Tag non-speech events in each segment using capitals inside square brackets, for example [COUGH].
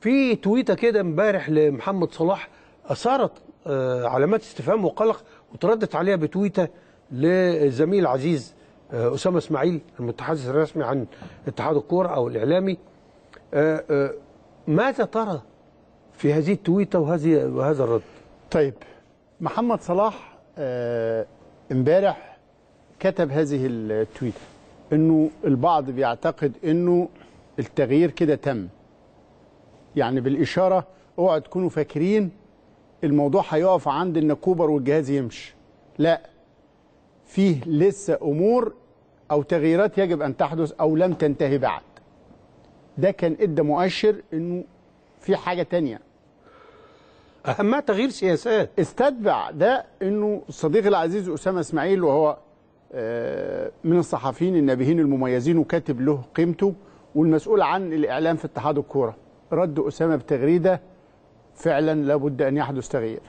في تويته كده امبارح لمحمد صلاح اثارت آه، علامات استفهام وقلق وتردت عليها بتويته لزميل عزيز آه، اسامه اسماعيل المتحدث الرسمي عن اتحاد الكوره او الاعلامي آه، ماذا ترى في هذه التويته وهذه وهذا الرد طيب محمد صلاح امبارح كتب هذه التويته انه البعض بيعتقد انه التغيير كده تم يعني بالإشارة اوعوا تكونوا فاكرين الموضوع هيقف عند ان كوبر والجهاز يمشي لا فيه لسه امور او تغييرات يجب ان تحدث او لم تنتهي بعد ده كان ادى مؤشر انه في حاجه تانية اهمها تغيير سياسات استتبع ده انه الصديق العزيز اسامه اسماعيل وهو آه، من الصحفيين النبيهين المميزين وكاتب له قيمته والمسؤول عن الاعلام في اتحاد الكوره رد أسامة بتغريدة فعلا لابد أن يحدث تغيير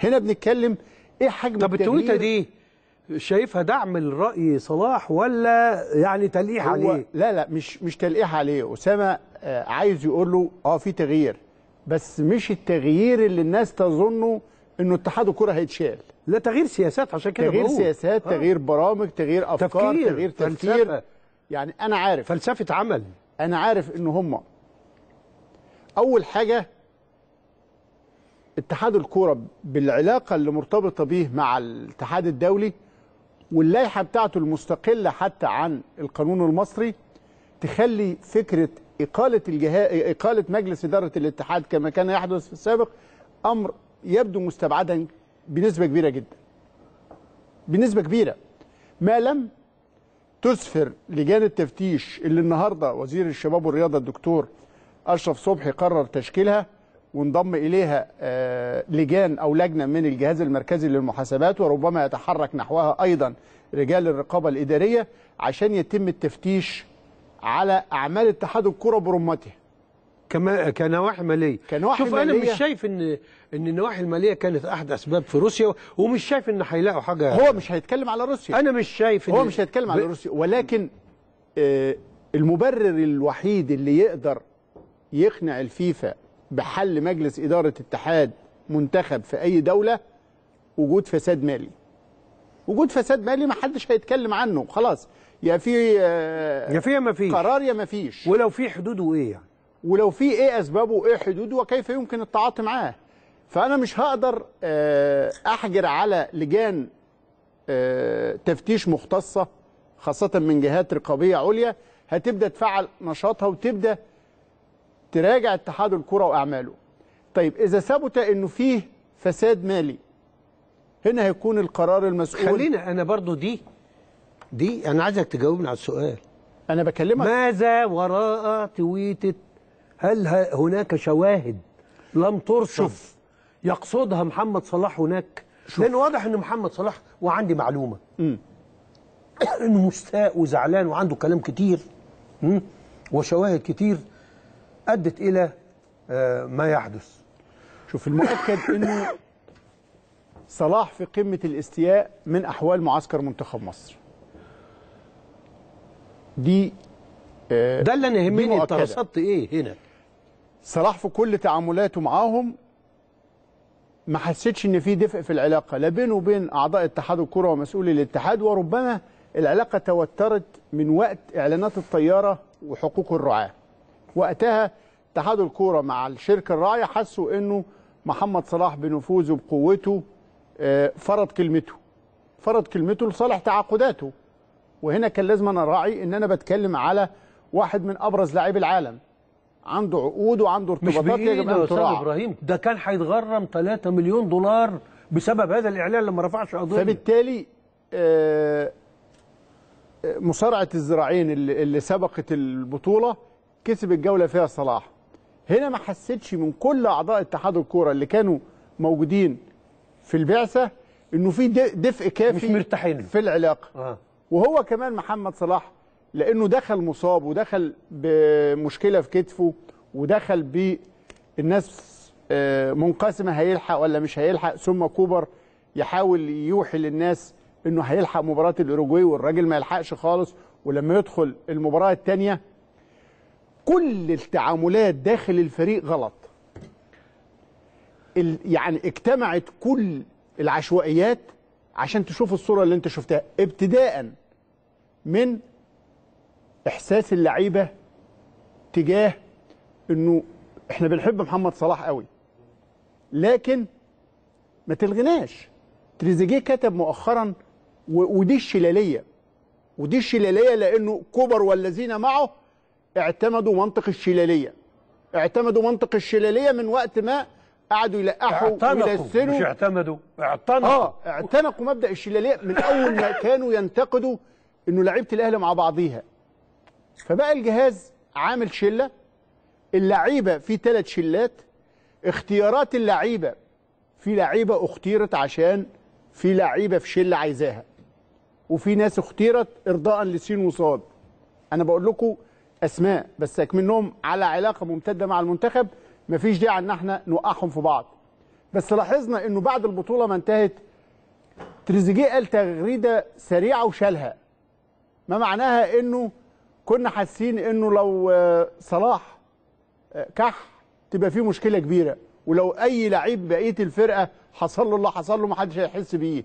هنا بنتكلم إيه حجم طب التغيير دي شايفها دعم الرأي صلاح ولا يعني تلقيح عليه لا لا مش مش تلقيح عليه أسامة آه، عايز يقول له اه في تغيير بس مش التغيير اللي الناس تظنه انه اتحاد الكره هيتشال لا تغيير سياسات عشان كده تغيير بقول. سياسات آه. تغيير برامج تغيير افكار تفكير. تغيير تفكير فلسفة. يعني انا عارف فلسفه عمل انا عارف ان هم اول حاجه اتحاد الكوره بالعلاقه اللي مرتبطه به مع الاتحاد الدولي واللائحه بتاعته المستقله حتى عن القانون المصري تخلي فكره اقاله الجهاء اقاله مجلس اداره الاتحاد كما كان يحدث في السابق امر يبدو مستبعدا بنسبه كبيره جدا. بنسبه كبيره ما لم تسفر لجان التفتيش اللي النهارده وزير الشباب والرياضه الدكتور اشرف صبحي قرر تشكيلها وانضم اليها آه، لجان او لجنه من الجهاز المركزي للمحاسبات وربما يتحرك نحوها ايضا رجال الرقابه الاداريه عشان يتم التفتيش على اعمال اتحاد الكره برمته كما كنواحي ماليه كنواحي شوف مالية. انا مش شايف ان ان النواحي الماليه كانت احد اسباب في روسيا ومش شايف ان هيلاقوا حاجه هو مش هيتكلم على روسيا انا مش شايف هو مش هيتكلم ب... على روسيا ولكن آه المبرر الوحيد اللي يقدر يقنع الفيفا بحل مجلس اداره اتحاد منتخب في اي دوله وجود فساد مالي وجود فساد مالي ما حدش هيتكلم عنه خلاص يا في آه يا في ما فيش قرار يا ما فيش ولو في حدوده ايه يعني ولو في ايه اسبابه وايه حدوده وكيف يمكن التعاطي معاه فانا مش هقدر آه، احجر على لجان آه، تفتيش مختصه خاصه من جهات رقابيه عليا هتبدا تفعل نشاطها وتبدا تراجع اتحاد الكره واعماله طيب اذا ثبت انه فيه فساد مالي هنا هيكون القرار المسؤول خلينا انا برضو دي دي انا عايزك تجاوبني على السؤال انا بكلمك ماذا وراء تويته هل هناك شواهد لم ترصف يقصدها محمد صلاح هناك شوف. لان واضح ان محمد صلاح وعندي معلومه م. [COUGHS] انه مستاء وزعلان وعنده كلام كتير م. وشواهد كتير ادت الى آه، ما يحدث شوف المؤكد [COUGHS] انه صلاح في قمه الاستياء من احوال معسكر منتخب مصر دي آه، ده اللي انا يهمني انت رصدت ايه هنا صلاح في كل تعاملاته معاهم ما حسيتش ان في دفء في العلاقه لا بينه وبين اعضاء اتحاد الكره ومسؤولي الاتحاد وربما العلاقه توترت من وقت اعلانات الطياره وحقوق الرعاه. وقتها اتحاد الكوره مع الشركه الراعيه حسوا انه محمد صلاح بنفوذه بقوته آه، فرض كلمته. فرض كلمته لصالح تعاقداته. وهنا كان لازم انا راعي ان انا بتكلم على واحد من ابرز لاعبي العالم عنده عقود وعنده ارتباطات مش يجب ان تراعى ابراهيم ده كان هيتغرم 3 مليون دولار بسبب هذا الاعلان لما رفعش قضيه فبالتالي آه، آه، مصارعه الذراعين اللي, اللي سبقت البطوله كسب الجوله فيها صلاح هنا ما حسيتش من كل اعضاء اتحاد الكوره اللي كانوا موجودين في البعثه انه في دفء كافي مش مرتاحين في العلاقه آه. وهو كمان محمد صلاح لانه دخل مصاب ودخل بمشكله في كتفه ودخل بالناس آه، منقسمه هيلحق ولا مش هيلحق ثم كوبر يحاول يوحي للناس انه هيلحق مباراه الاوروجواي والراجل ما يلحقش خالص ولما يدخل المباراه الثانيه كل التعاملات داخل الفريق غلط يعني اجتمعت كل العشوائيات عشان تشوف الصوره اللي انت شفتها ابتداء من احساس اللعيبه تجاه انه احنا بنحب محمد صلاح قوي لكن ما تلغناش تريزيجيه كتب مؤخرا ودي الشلاليه ودي الشلاليه لانه كوبر والذين معه اعتمدوا منطق الشلاليه اعتمدوا منطق الشلاليه من وقت ما قعدوا يلقحوا ويلسنوا مش اعتمدوا اعتنقوا اه اعتنقوا مبدا الشلاليه من اول ما كانوا ينتقدوا انه لعيبه الاهلي مع بعضيها فبقى الجهاز عامل شله اللعيبه في ثلاث شلات اختيارات اللعيبه في لعيبه اختيرت عشان في لعيبه في شله عايزاها وفي ناس اختيرت ارضاء لسين وصاد انا بقول لكم اسماء بس اكملهم على علاقه ممتده مع المنتخب مفيش داعي ان احنا نوقعهم في بعض بس لاحظنا انه بعد البطوله ما انتهت تريزيجيه قال تغريده سريعه وشالها ما معناها انه كنا حاسين انه لو آه، صلاح آه، كح تبقى فيه مشكله كبيره ولو اي لعيب بقيه الفرقه حصل له اللي حصل له محدش هيحس بيه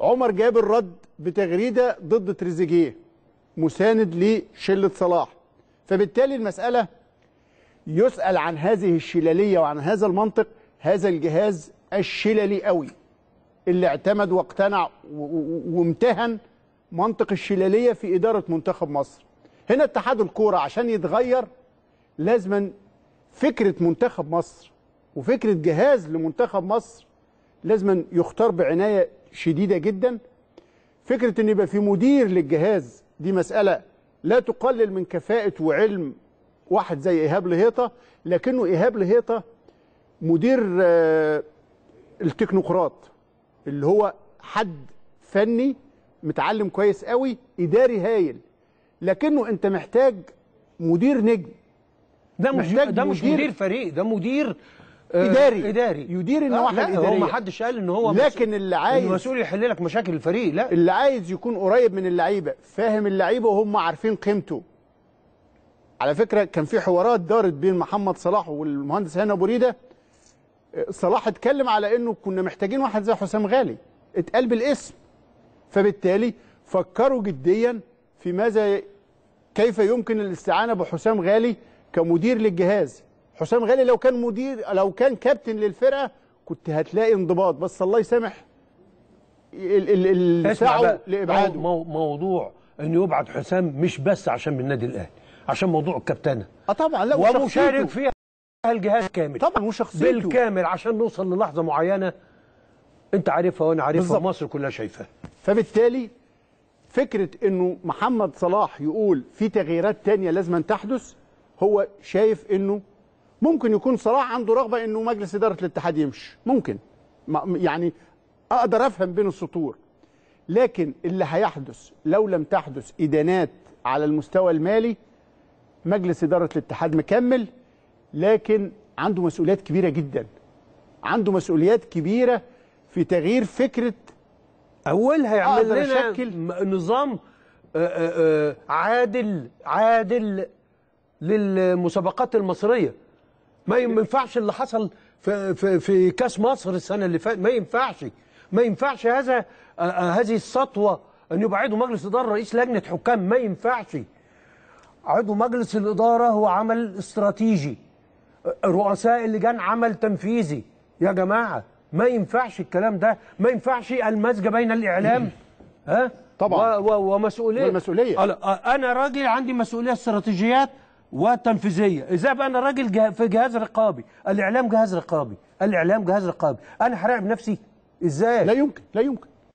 عمر جاب الرد بتغريده ضد تريزيجيه مساند لشله صلاح فبالتالي المساله يسال عن هذه الشلاليه وعن هذا المنطق هذا الجهاز الشللي قوي اللي اعتمد واقتنع وامتهن منطق الشلالية في إدارة منتخب مصر هنا اتحاد الكورة عشان يتغير لازما فكرة منتخب مصر وفكرة جهاز لمنتخب مصر لازما يختار بعناية شديدة جدا فكرة أن يبقى في مدير للجهاز دي مسألة لا تقلل من كفاءة وعلم واحد زي إيهاب لهيطة لكنه إيهاب لهيطة مدير آه، التكنوقراط اللي هو حد فني متعلم كويس قوي اداري هايل لكنه انت محتاج مدير نجم ده مش ده مش مدير, مدير فريق ده مدير آه، اداري اداري يدير النواحي الاداريه هو ما حدش قال ان هو لكن اللي عايز المسؤول يحل لك مشاكل الفريق لا اللي عايز يكون قريب من اللعيبه فاهم اللعيبه وهم عارفين قيمته على فكره كان في حوارات دارت بين محمد صلاح والمهندس هاني ابو ريده آه، صلاح اتكلم على انه كنا محتاجين واحد زي حسام غالي اتقال بالاسم فبالتالي فكروا جديا في ماذا كيف يمكن الاستعانه بحسام غالي كمدير للجهاز حسام غالي لو كان مدير لو كان كابتن للفرقه كنت هتلاقي انضباط بس الله يسامح الساعه سعوا لابعاده موضوع انه يبعد حسام مش بس عشان من النادي الاهلي عشان موضوع الكابتنه اه طبعا لا ومشارك فيها الجهاز كامل طبعا وشخصيته بالكامل عشان نوصل للحظه معينه انت عارفها وانا عارفها مصر كلها شايفاها فبالتالي فكره انه محمد صلاح يقول في تغييرات تانية لازم أن تحدث هو شايف انه ممكن يكون صلاح عنده رغبه انه مجلس اداره الاتحاد يمشي ممكن يعني اقدر افهم بين السطور لكن اللي هيحدث لو لم تحدث ادانات على المستوى المالي مجلس اداره الاتحاد مكمل لكن عنده مسؤوليات كبيره جدا عنده مسؤوليات كبيره في تغيير فكره اولها يعمل لنا آه، شكل نظام آه، آه، عادل عادل للمسابقات المصريه ما ينفعش اللي حصل في في, في كاس مصر السنه اللي فاتت ما ينفعش ما ينفعش هذا هذه السطوه ان يبقى عضو مجلس اداره رئيس لجنه حكام ما ينفعش عضو مجلس الاداره هو عمل استراتيجي رؤساء اللجان عمل تنفيذي يا جماعه ما ينفعش الكلام ده ما ينفعش المزج بين الاعلام [CLEARS THROAT] ها طبعا ومسؤوليه انا راجل عندي مسؤوليه استراتيجيات وتنفيذيه اذا بقى انا راجل في جهاز رقابي الاعلام جهاز رقابي الاعلام جهاز رقابي انا هراقب نفسي ازاي لا يمكن لا يمكن